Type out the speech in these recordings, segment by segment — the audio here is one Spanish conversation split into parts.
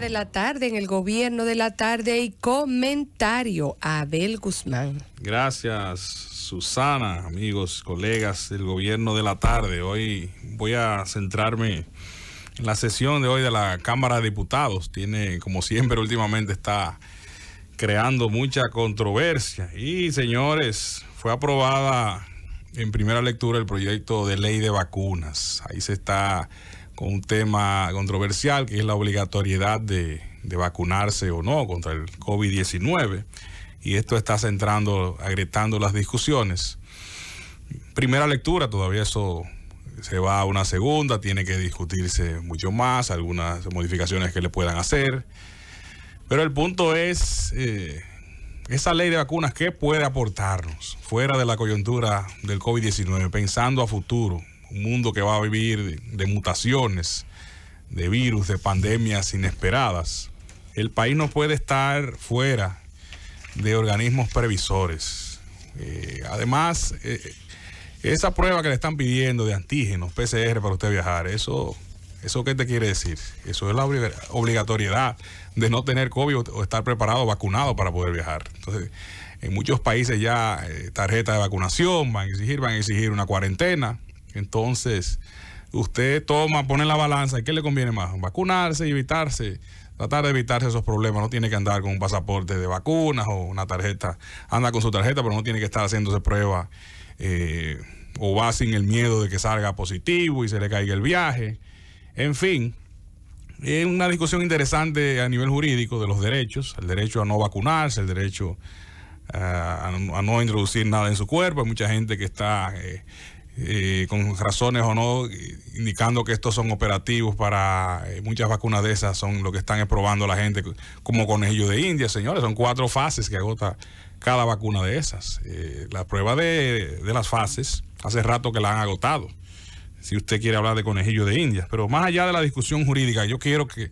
de la tarde en el gobierno de la tarde y comentario Abel Guzmán. Gracias, Susana, amigos, colegas del gobierno de la tarde. Hoy voy a centrarme en la sesión de hoy de la Cámara de Diputados. Tiene, como siempre, últimamente está creando mucha controversia. Y, señores, fue aprobada en primera lectura el proyecto de ley de vacunas. Ahí se está un tema controversial que es la obligatoriedad de, vacunarse o no contra el COVID-19 y esto está centrando, agrietando las discusiones. Primera lectura, todavía eso se va a una segunda, tiene que discutirse mucho más, algunas modificaciones que le puedan hacer. Pero el punto es, eh, esa ley de vacunas, ¿qué puede aportarnos fuera de la coyuntura del COVID-19, pensando a futuro, un mundo que va a vivir de mutaciones, de virus, de pandemias inesperadas. El país no puede estar fuera de organismos previsores. Eh, además, eh, esa prueba que le están pidiendo de antígenos, PCR para usted viajar, eso, ¿eso qué te quiere decir? Eso es la obligatoriedad de no tener COVID o estar preparado, vacunado para poder viajar. Entonces, en muchos países ya eh, tarjeta de vacunación, van a exigir, van a exigir una cuarentena. Entonces, usted toma, pone la balanza, ¿y ¿qué le conviene más? Vacunarse y evitarse, tratar de evitarse esos problemas. No tiene que andar con un pasaporte de vacunas o una tarjeta. Anda con su tarjeta, pero no tiene que estar haciéndose pruebas eh, o va sin el miedo de que salga positivo y se le caiga el viaje. En fin, es una discusión interesante a nivel jurídico de los derechos, el derecho a no vacunarse, el derecho a, no introducir nada en su cuerpo. Hay mucha gente que está eh, eh, con razones o no, indicando que estos son operativos para eh, muchas vacunas de esas, son lo que están probando la gente, como conejillo de India, señores, son cuatro fases que agota cada vacuna de esas. Eh, la prueba de, de, las fases, hace rato que la han agotado, si usted quiere hablar de conejillo de indias pero más allá de la discusión jurídica, yo quiero que,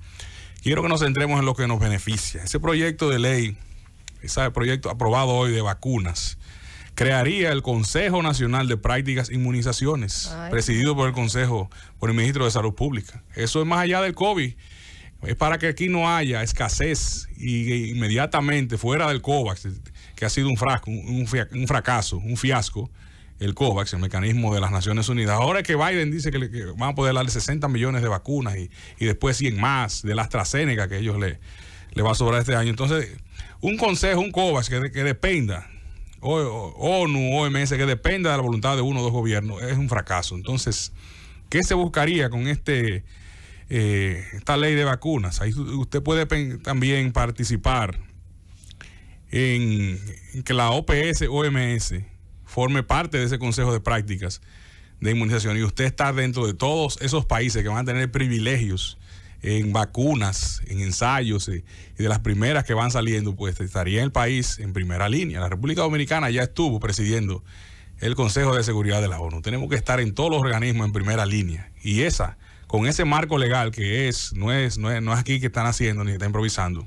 quiero que nos centremos en lo que nos beneficia. Ese proyecto de ley, ese proyecto aprobado hoy de vacunas, crearía el Consejo Nacional de Prácticas e Inmunizaciones, presidido por el Consejo, por el Ministro de Salud Pública. Eso es más allá del COVID. Es para que aquí no haya escasez y inmediatamente fuera del COVAX, que ha sido un, un, fracaso, un fiasco, el COVAX, el mecanismo de las Naciones Unidas. Ahora que Biden dice que, le, van a poder darle 60 millones de vacunas y, después 100 más de la AstraZeneca que ellos le, le va a sobrar este año. Entonces, un consejo, un COVAX que, que dependa o, ONU, OMS, que dependa de la voluntad de uno o dos gobiernos, es un fracaso. Entonces, ¿qué se buscaría con este, eh, esta ley de vacunas? Ahí usted puede también participar en, en que la OPS, OMS, forme parte de ese consejo de prácticas de inmunización y usted está dentro de todos esos países que van a tener privilegios en vacunas, en ensayos eh, y de las primeras que van saliendo, pues estaría el país en primera línea. La República Dominicana ya estuvo presidiendo el Consejo de Seguridad de la ONU. Tenemos que estar en todos los organismos en primera línea. Y esa, con ese marco legal que es, no es, no es, no es aquí que están haciendo ni que están improvisando.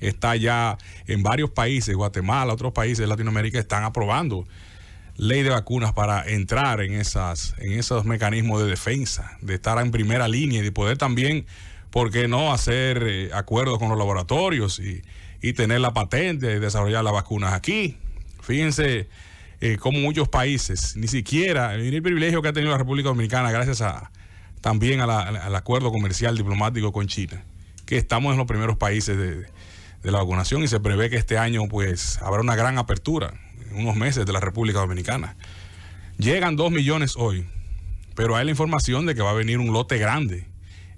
Está ya en varios países, Guatemala, otros países de Latinoamérica están aprobando ley de vacunas para entrar en, esas, en esos mecanismos de defensa, de estar en primera línea y de poder también ¿por qué no hacer eh, acuerdos con los laboratorios y, tener la patente, desarrollar las vacunas aquí? Fíjense ...como eh, cómo muchos países, ni siquiera el privilegio que ha tenido la República Dominicana gracias a, también al acuerdo comercial diplomático con China, que estamos en los primeros países de, la vacunación y se prevé que este año pues habrá una gran apertura en unos meses de la República Dominicana. Llegan dos millones hoy, pero hay la información de que va a venir un lote grande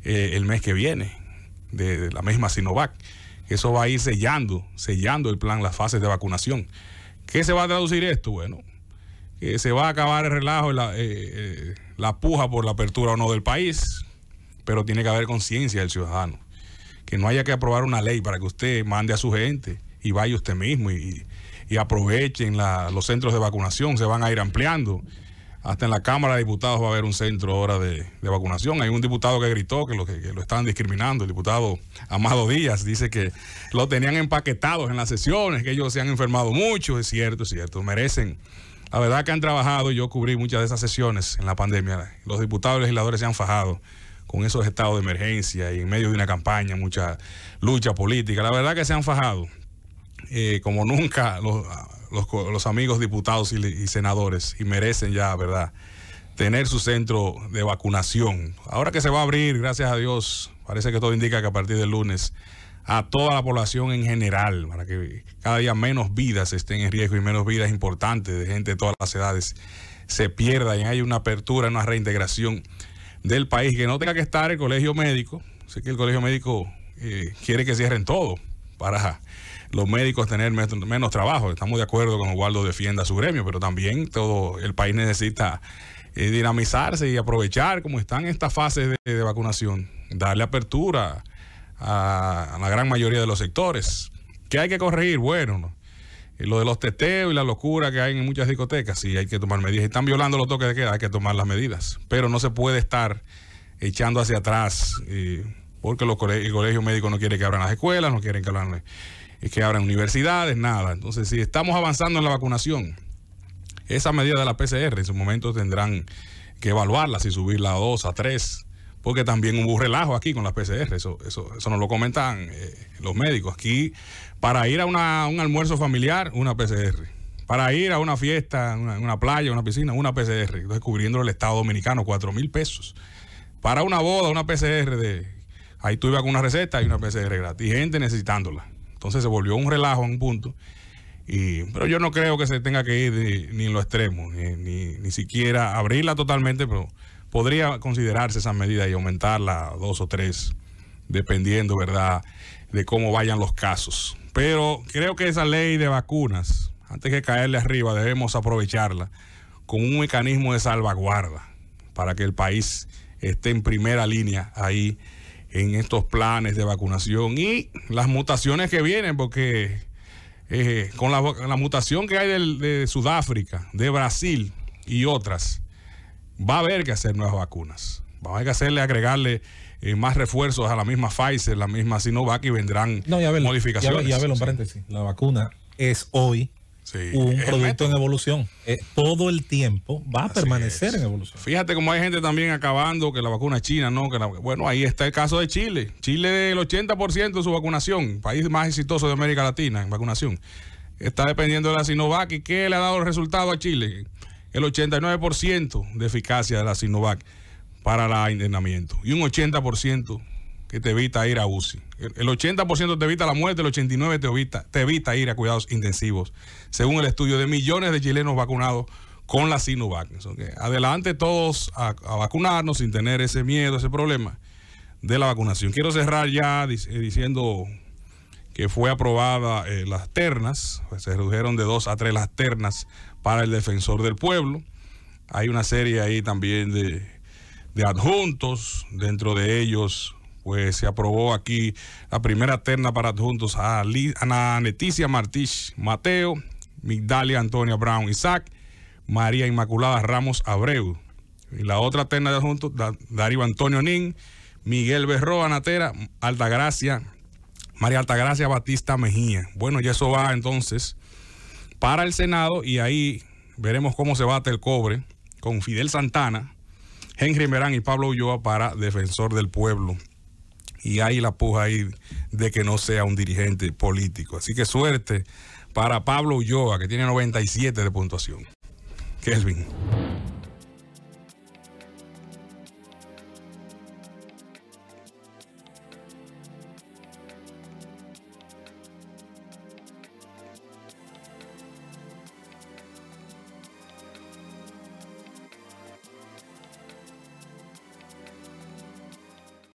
eh, el mes que viene, de, la misma Sinovac. Eso va a ir sellando, sellando el plan, las fases de vacunación. ¿Qué se va a traducir esto? Bueno, que se va a acabar el relajo, la, eh, eh, la puja por la apertura o no del país, pero tiene que haber conciencia del ciudadano. Que no haya que aprobar una ley para que usted mande a su gente y vaya usted mismo y, aprovechen los centros de vacunación, se van a ir ampliando hasta en la Cámara de Diputados va a haber un centro ahora de, vacunación. Hay un diputado que gritó que lo, que, lo están discriminando, el diputado Amado Díaz, dice que lo tenían empaquetados en las sesiones, que ellos se han enfermado mucho, es cierto, es cierto, merecen. La verdad que han trabajado, yo cubrí muchas de esas sesiones en la pandemia, los diputados y legisladores se han fajado con esos estados de emergencia y en medio de una campaña, mucha lucha política, la verdad que se han fajado, eh, como nunca los, amigos diputados y, senadores y merecen ya, ¿verdad? Tener su centro de vacunación. Ahora que se va a abrir, gracias a Dios, parece que todo indica que a partir del lunes, a toda la población en general, para que cada día menos vidas estén en riesgo y menos vidas importantes de gente de todas las edades se pierda y haya una apertura, una reintegración del país, que no tenga que estar el colegio médico. Sé que el colegio médico eh, quiere que cierren todo para los médicos tener menos trabajo. Estamos de acuerdo con Oswaldo defienda su gremio, pero también todo el país necesita eh, dinamizarse y aprovechar como están estas fases de, vacunación, darle apertura a, la gran mayoría de los sectores. ¿Qué hay que corregir? Bueno, eh, lo de los teteos y la locura que hay en muchas discotecas, sí, hay que tomar medidas. están violando los toques de queda, hay que tomar las medidas. Pero no se puede estar echando hacia atrás. Eh, porque los colegios, el colegio médico no quiere que abran las escuelas, no quieren que abran, eh, que abran universidades, nada. Entonces, si estamos avanzando en la vacunación, esa medida de la PCR en su momento tendrán que evaluarla, si subirla a dos, a tres. porque también hubo un relajo aquí con las PCR, eso, eso, eso nos lo comentan eh, los médicos. Aquí, para ir a un almuerzo familiar, una PCR. Para ir a una fiesta, una, una playa, una piscina, una PCR. descubriendo el Estado Dominicano, cuatro mil pesos. Para una boda, una PCR de Ahí tuve ibas con receta y una de gratis. Y gente necesitándola. Entonces se volvió un relajo en un punto. Y, pero yo no creo que se tenga que ir ni en lo extremo, ni, siquiera abrirla totalmente, pero podría considerarse esa medida y aumentarla dos o tres, dependiendo, ¿verdad?, de cómo vayan los casos. Pero creo que esa ley de vacunas, antes que caerle arriba, debemos aprovecharla con un mecanismo de salvaguarda para que el país esté en primera línea ahí en estos planes de vacunación y las mutaciones que vienen, porque eh, con la, mutación que hay de Sudáfrica, de Brasil y otras, va a haber que hacer nuevas vacunas. Va a haber que hacerle, agregarle eh, más refuerzos a la misma Pfizer, la misma Sinovac y vendrán modificaciones. Ya, ya La vacuna es hoy un producto en evolución. Eh, todo el tiempo va a permanecer en evolución. Fíjate cómo hay gente también acabando que la vacuna china, ¿no? Que bueno, ahí está el caso de Chile. Chile, el 80% de su vacunación, país más exitoso de América Latina en vacunación, está dependiendo de la Sinovac. ¿Y qué le ha dado el resultado a Chile? El 89% de eficacia de la Sinovac para el entrenamiento y un 80% que te evita ir a UCI. El 80% te evita la muerte, el 89% te evita, te evita ir a cuidados intensivos, según el estudio de millones de chilenos vacunados con la Sinovac. Adelante todos a, vacunarnos sin tener ese miedo, ese problema de la vacunación. Quiero cerrar ya eh, diciendo que fue aprobada eh, las ternas, se redujeron de dos a tres las ternas para el defensor del pueblo. Hay una serie ahí también de, de adjuntos, dentro de ellos pues se aprobó aquí la primera terna para adjuntos a Ana Leticia Martíz Mateo, Migdalia Antonia Brown Isaac, María Inmaculada Ramos Abreu. Y la otra terna de adjuntos, Darío Antonio Nin, Miguel Berroa Anatera, Altagracia, María Altagracia Batista Mejía. Bueno, y eso va entonces para el Senado y ahí veremos cómo se bate el cobre con Fidel Santana, Henry Merán y Pablo Ulloa para Defensor del Pueblo y ahí la puja ahí de que no sea un dirigente político. Así que suerte para Pablo Ulloa, que tiene 97 de puntuación. Kelvin.